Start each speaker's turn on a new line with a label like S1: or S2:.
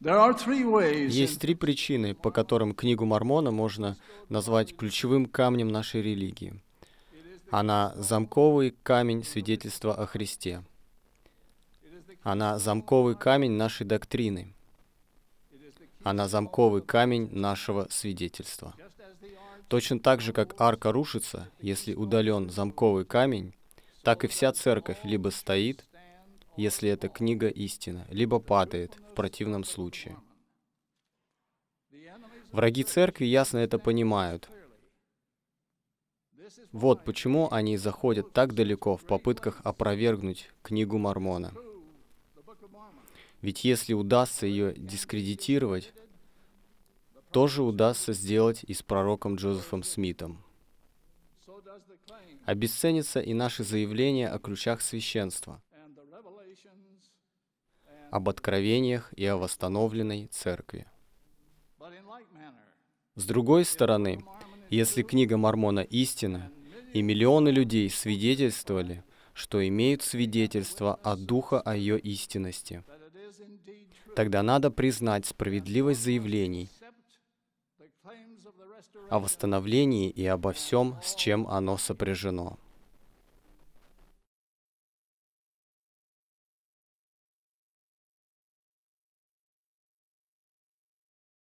S1: Есть три причины, по которым книгу Мормона можно назвать ключевым камнем нашей религии. Она замковый камень свидетельства о Христе. Она замковый камень нашей доктрины. Она замковый камень нашего свидетельства. Точно так же, как арка рушится, если удален замковый камень, так и вся церковь либо стоит, если эта книга истина, либо падает в противном случае. Враги церкви ясно это понимают. Вот почему они заходят так далеко в попытках опровергнуть книгу Мормона. Ведь если удастся ее дискредитировать, тоже удастся сделать и с пророком Джозефом Смитом. Обесценится и наше заявление о ключах священства – об откровениях и о восстановленной церкви. С другой стороны, если книга Мормона истина, и миллионы людей свидетельствовали, что имеют свидетельство от Духа о ее истинности, тогда надо признать справедливость заявлений о восстановлении и обо всем, с чем оно сопряжено.